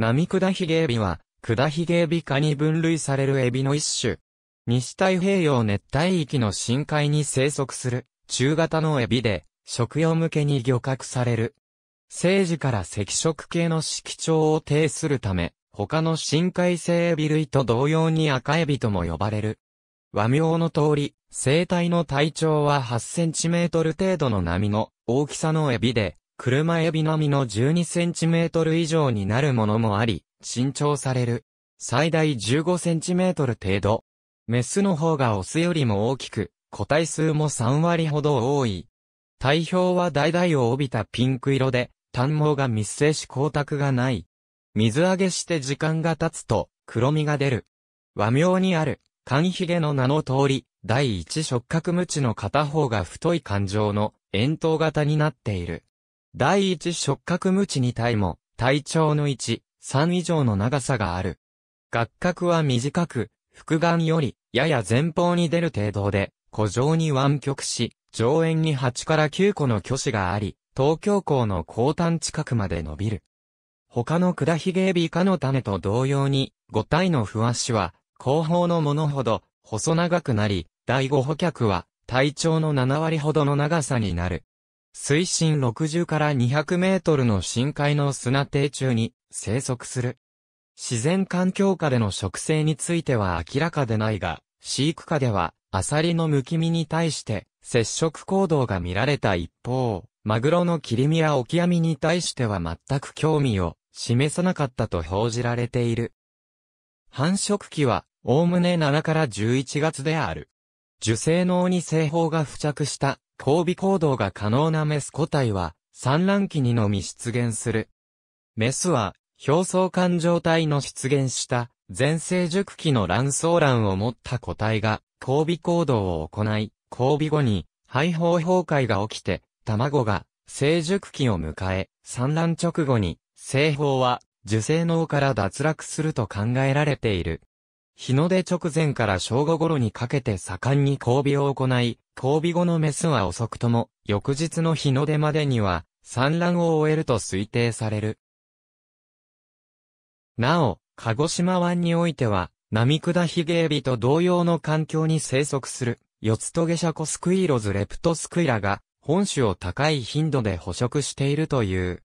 並クダヒゲエビは、クダヒゲエビ科に分類されるエビの一種。西太平洋熱帯域の深海に生息する、中型のエビで、食用向けに漁獲される。生時から赤色系の色調を呈するため、他の深海性エビ類と同様に赤エビとも呼ばれる。和名の通り、生体の体長は8センチメートル程度の波の大きさのエビで、車エビ並みの12センチメートル以上になるものもあり、伸長される。最大15センチメートル程度。メスの方がオスよりも大きく、個体数も3割ほど多い。体表は々を帯びたピンク色で、単毛が密生し光沢がない。水揚げして時間が経つと、黒みが出る。和名にある、缶髭の名の通り、第一触覚無知の片方が太い感情の円筒型になっている。第一触覚無知に体も、体長の1、3以上の長さがある。学角は短く、複眼より、やや前方に出る程度で、古城に湾曲し、上縁に8から9個の巨子があり、東京港の高端近くまで伸びる。他のクダヒゲエビ科の種と同様に、5体の不足は、後方のものほど、細長くなり、第5補脚は、体長の7割ほどの長さになる。水深60から200メートルの深海の砂底中に生息する。自然環境下での植生については明らかでないが、飼育下ではアサリのむき身に対して接触行動が見られた一方、マグロの切り身やオキアミに対しては全く興味を示さなかったと報じられている。繁殖期は、おおむね7から11月である。受精脳に製法が付着した交尾行動が可能なメス個体は、産卵期にのみ出現する。メスは、表層環状態の出現した、前成熟期の卵巣卵を持った個体が、交尾行動を行い、交尾後に、肺胞崩壊が起きて、卵が、成熟期を迎え、産卵直後に、製法は、受精脳から脱落すると考えられている。日の出直前から正午頃にかけて盛んに交尾を行い、交尾後のメスは遅くとも、翌日の日の出までには、産卵を終えると推定される。なお、鹿児島湾においては、波下ヒゲエビと同様の環境に生息する、ヨツトゲシャコスクイロズレプトスクイラが、本種を高い頻度で捕食しているという。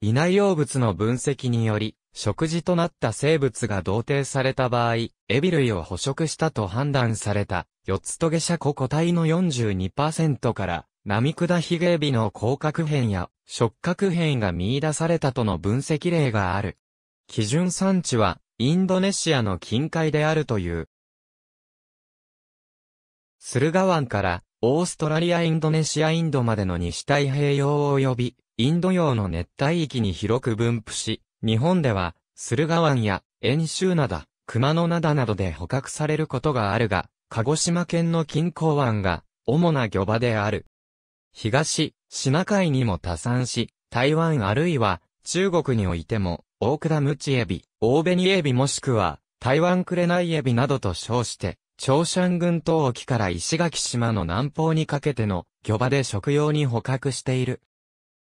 稲内容物の分析により、食事となった生物が同定された場合、エビ類を捕食したと判断された、四つ棘シャコ個体の42%から、ナミクダヒゲエビの甲殻片や触角片が見出されたとの分析例がある。基準産地は、インドネシアの近海であるという。駿河湾から、オーストラリアインドネシアインドまでの西太平洋及び、インド洋の熱帯域に広く分布し、日本では、駿河湾や、遠州灘、熊野灘などで捕獲されることがあるが、鹿児島県の近郊湾が、主な漁場である。東、シナ海にも多産し、台湾あるいは、中国においても、大倉ムチエビ、大紅エビもしくは、台湾クレナイエビなどと称して、朝鮮群島沖から石垣島の南方にかけての漁場で食用に捕獲している。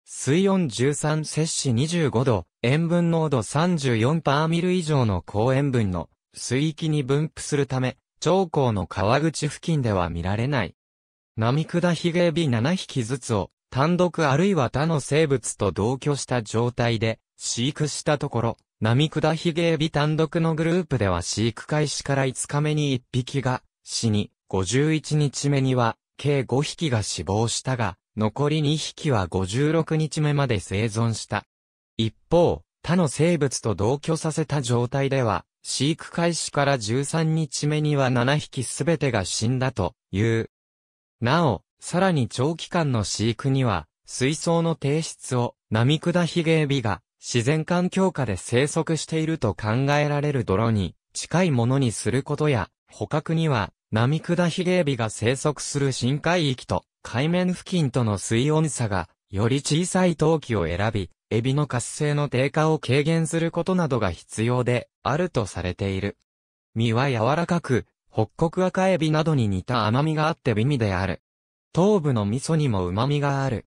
水温13摂氏25度、塩分濃度34パーミル以上の高塩分の水域に分布するため、長江の川口付近では見られない。波下ヒゲエビ7匹ずつを単独あるいは他の生物と同居した状態で飼育したところ、波下ヒゲエビ単独のグループでは飼育開始から5日目に1匹が死に、51日目には計5匹が死亡したが、残り2匹は56日目まで生存した。一方、他の生物と同居させた状態では、飼育開始から13日目には7匹すべてが死んだという。なお、さらに長期間の飼育には、水槽の提出を、ナミクダヒゲエビが、自然環境下で生息していると考えられる泥に、近いものにすることや、捕獲には、ナミクダヒゲエビが生息する深海域と、海面付近との水温差がより小さい陶器を選び、エビの活性の低下を軽減することなどが必要で、あるとされている。身は柔らかく、北国赤エビなどに似た甘みがあって美味である。頭部の味噌にも旨味がある。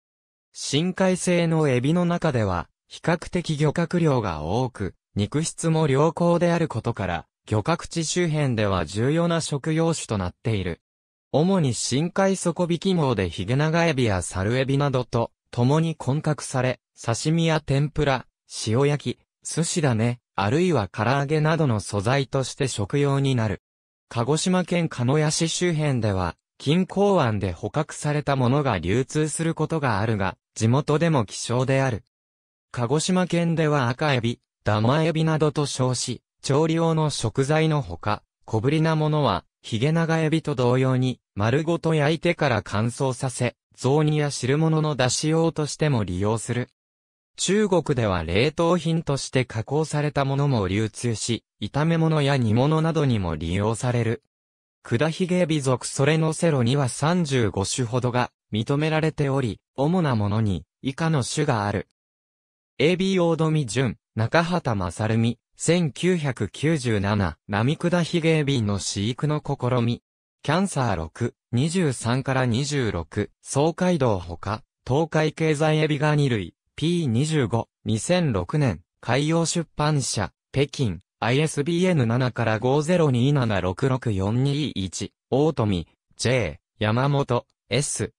深海性のエビの中では、比較的漁獲量が多く、肉質も良好であることから、漁獲地周辺では重要な食用種となっている。主に深海底引き網でヒゲナガエビやサルエビなどと共に混獲され、刺身や天ぷら、塩焼き、寿司だね、あるいは唐揚げなどの素材として食用になる。鹿児島県鹿屋市周辺では、近郊湾で捕獲されたものが流通することがあるが、地元でも希少である。鹿児島県では赤エビ、ダマエビなどと称し、調理用の食材のほか、小ぶりなものは、ヒゲ長エビと同様に、丸ごと焼いてから乾燥させ、雑煮や汁物の出し用としても利用する。中国では冷凍品として加工されたものも流通し、炒め物や煮物などにも利用される。クダヒゲビ属それのセロには35種ほどが認められており、主なものに以下の種がある。AB 大富ン・中畑正美、1997、並下ヒゲエビの飼育の試み。キャンサー6、23から26、総海道ほか、東海経済エビガニ類、P25、2006年、海洋出版社、北京、ISBN 7から502766421、大富、J、山本、S、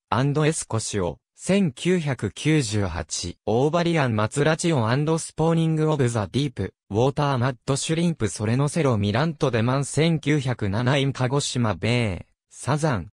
S コシオ、1998、オーバリアン・マツラチオンスポーニング・オブ・ザ・ディープ、ウォーター・マッド・シュリンプ・ソレノセロ・ミラント・デマン1907イン・鹿児島米、サザン。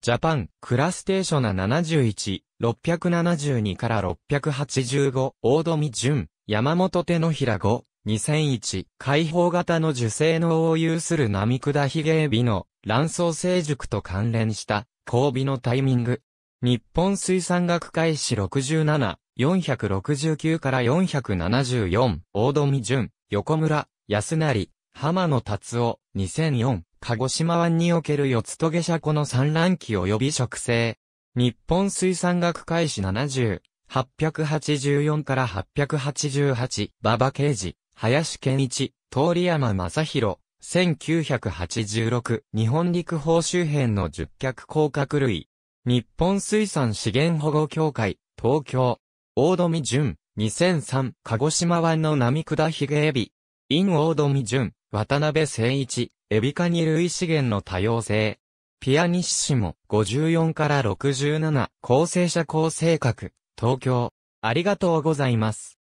ジャパン、クラステーショナ71、672から685、ジュン山本手のひら5、2001、開放型の受精能を有する波下髭ゲエビの卵巣成熟と関連した、交尾のタイミング。日本水産学会誌67、469から474、大富淳、横村、安成、浜野達夫、2004、鹿児島湾における四つ棘車庫の産卵期及び植生。日本水産学会誌70、884から888、馬場刑事、林健一、通山正宏、1986、日本陸報周辺の十脚甲殻類。日本水産資源保護協会、東京、大富淳、2003、鹿児島湾の波下ヒゲエビ、イン大富淳、渡辺誠一、エビカニ類資源の多様性。ピアニッシモ、54から67、構成者構成格、東京。ありがとうございます。